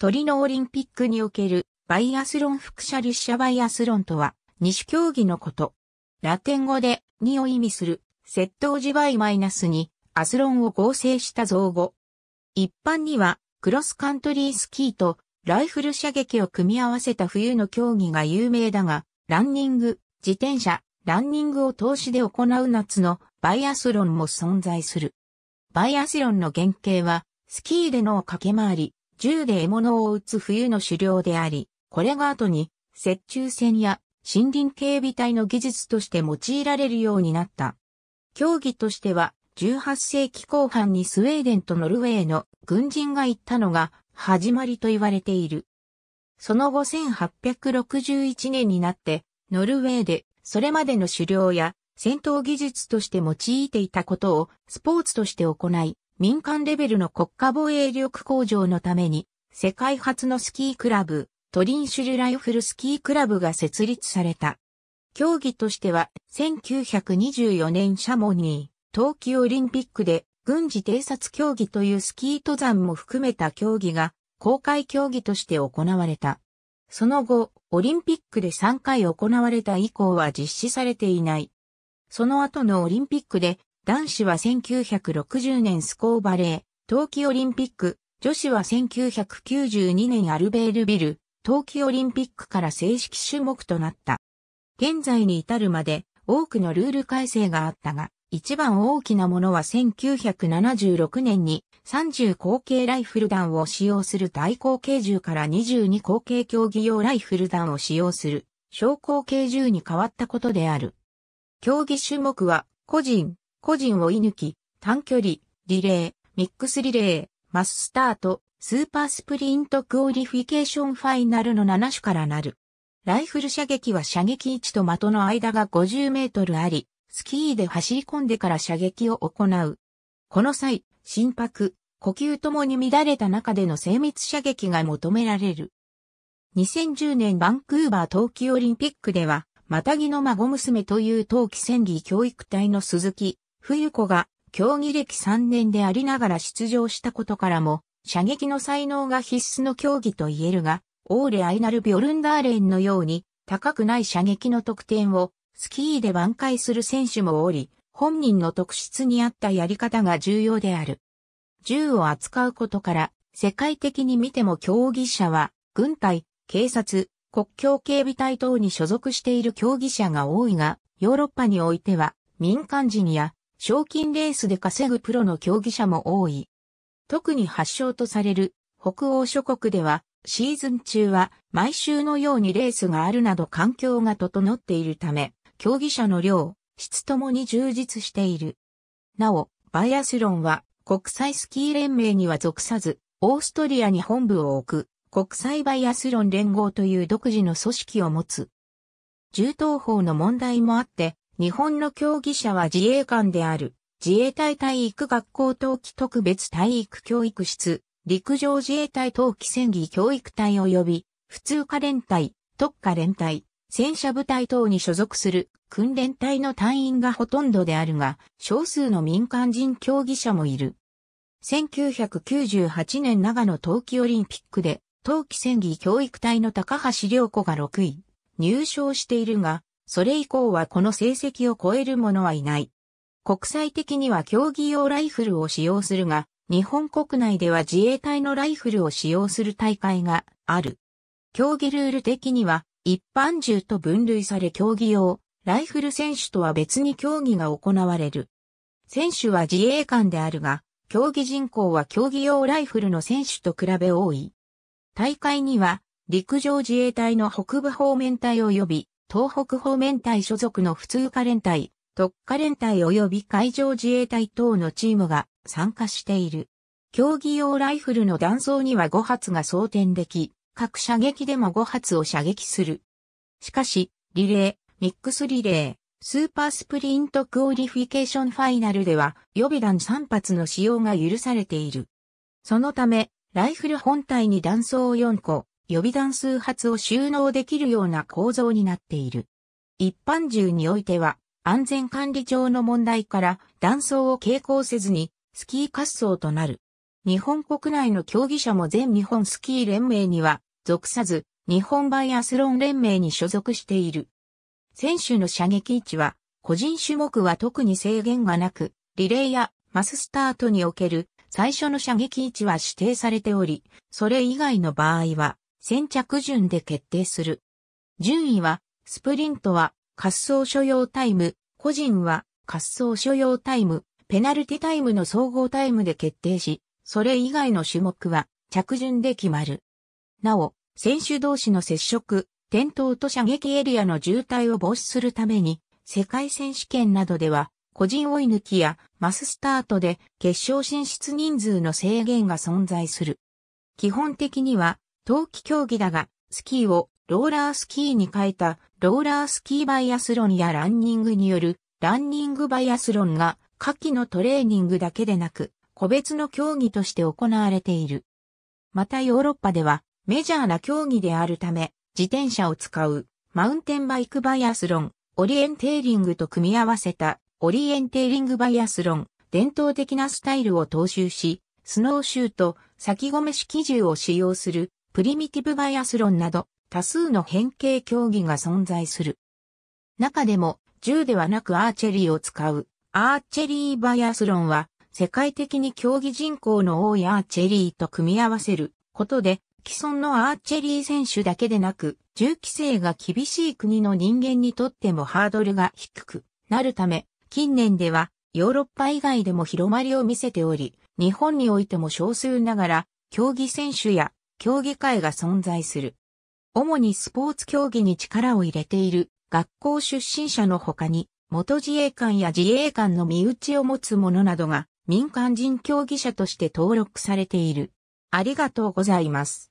トリノオリンピックにおけるバイアスロン副車立射バイアスロンとは、2種競技のこと。ラテン語で2を意味する、窃盗時バイマイナスに、アスロンを合成した造語。一般には、クロスカントリースキーとライフル射撃を組み合わせた冬の競技が有名だが、ランニング、自転車、ランニングを投資で行う夏のバイアスロンも存在する。バイアスロンの原型は、スキーでの駆け回り、銃で獲物を撃つ冬の狩猟であり、これが後に、雪中戦や森林警備隊の技術として用いられるようになった。競技としては、18世紀後半にスウェーデンとノルウェーの軍人が行ったのが始まりと言われている。その後1861年になって、ノルウェーでそれまでの狩猟や戦闘技術として用いていたことをスポーツとして行い、民間レベルの国家防衛力向上のために、世界初のスキークラブ、トリンシュルライフルスキークラブが設立された。競技としては、1924年シャモニー、冬季オリンピックで、軍事偵察競技というスキー登山も含めた競技が、公開競技として行われた。その後、オリンピックで3回行われた以降は実施されていない。その後のオリンピックで男子は1960年スコーバレー、冬季オリンピック、女子は1992年アルベールビル、冬季オリンピックから正式種目となった。現在に至るまで多くのルール改正があったが、一番大きなものは1976年に30口径ライフル弾を使用する大口径銃から22口径競技用ライフル弾を使用する小口径銃に変わったことである。競技種目は個人、個人を射抜き、短距離、リレー、ミックスリレー、マススタート、スーパースプリントクオリフィケーションファイナルの7種からなる。ライフル射撃は射撃位置と的の間が50メートルあり、スキーで走り込んでから射撃を行う。この際、心拍、呼吸ともに乱れた中での精密射撃が求められる。2010年バンクーバー冬季オリンピックでは、マタギの孫娘という冬季戦技教育隊の鈴木冬子が競技歴3年でありながら出場したことからも、射撃の才能が必須の競技と言えるが、オーレ・アイナル・ビョルンダーレンのように、高くない射撃の得点をスキーで挽回する選手もおり、本人の特質に合ったやり方が重要である。銃を扱うことから、世界的に見ても競技者は、軍隊、警察、国境警備隊等に所属している競技者が多いが、ヨーロッパにおいては、民間人や賞金レースで稼ぐプロの競技者も多い。特に発祥とされる北欧諸国ではシーズン中は毎週のようにレースがあるなど環境が整っているため、競技者の量、質ともに充実している。なお、バイアスロンは国際スキー連盟には属さず、オーストリアに本部を置く国際バイアスロン連合という独自の組織を持つ。銃刀法の問題もあって、日本の競技者は自衛官である、自衛隊体育学校冬季特別体育教育室、陸上自衛隊冬季戦技教育隊及び、普通科連隊、特科連隊、戦車部隊等に所属する訓練隊の隊員がほとんどであるが、少数の民間人競技者もいる。1998年長野冬季オリンピックで、冬季戦技教育隊の高橋良子が6位、入賞しているが、それ以降はこの成績を超える者はいない。国際的には競技用ライフルを使用するが、日本国内では自衛隊のライフルを使用する大会がある。競技ルール的には一般銃と分類され競技用、ライフル選手とは別に競技が行われる。選手は自衛官であるが、競技人口は競技用ライフルの選手と比べ多い。大会には陸上自衛隊の北部方面隊及び東北方面隊所属の普通科連隊、特科連隊及び海上自衛隊等のチームが参加している。競技用ライフルの弾倉には5発が装填でき、各射撃でも5発を射撃する。しかし、リレー、ミックスリレー、スーパースプリントクオリフィケーションファイナルでは予備弾3発の使用が許されている。そのため、ライフル本体に弾倉4個、予備弾数発を収納できるような構造になっている。一般銃においては、安全管理上の問題から弾倉を携行せずにスキー滑走となる。日本国内の競技者も全日本スキー連盟には属さず、日本バイアスロン連盟に所属している。選手の射撃位置は、個人種目は特に制限がなく、リレーやマススタートにおける最初の射撃位置は指定されており、それ以外の場合は先着順で決定する。順位は、スプリントは滑走所要タイム、個人は滑走所要タイム、ペナルティタイムの総合タイムで決定し、それ以外の種目は着順で決まる。なお、選手同士の接触、転倒と射撃エリアの渋滞を防止するために、世界選手権などでは、個人追い抜きやマススタートで決勝進出人数の制限が存在する。基本的には冬季競技だが、スキーをローラースキーに変えたローラースキーバイアスロンやランニングによるランニングバイアスロンが夏季のトレーニングだけでなく個別の競技として行われている。またヨーロッパではメジャーな競技であるため自転車を使うマウンテンバイクバイアスロン、オリエンテーリングと組み合わせたオリエンテーリングバイアスロン、伝統的なスタイルを踏襲し、スノーシューと先込め式銃を使用するプリミティブバイアスロンなど、多数の変形競技が存在する。中でも、銃ではなくアーチェリーを使う、アーチェリーバイアスロンは、世界的に競技人口の多いアーチェリーと組み合わせることで、既存のアーチェリー選手だけでなく、銃規制が厳しい国の人間にとってもハードルが低くなるため、近年ではヨーロッパ以外でも広まりを見せており、日本においても少数ながら、競技選手や競技会が存在する。主にスポーツ競技に力を入れている学校出身者の他に、元自衛官や自衛官の身内を持つ者などが民間人競技者として登録されている。ありがとうございます。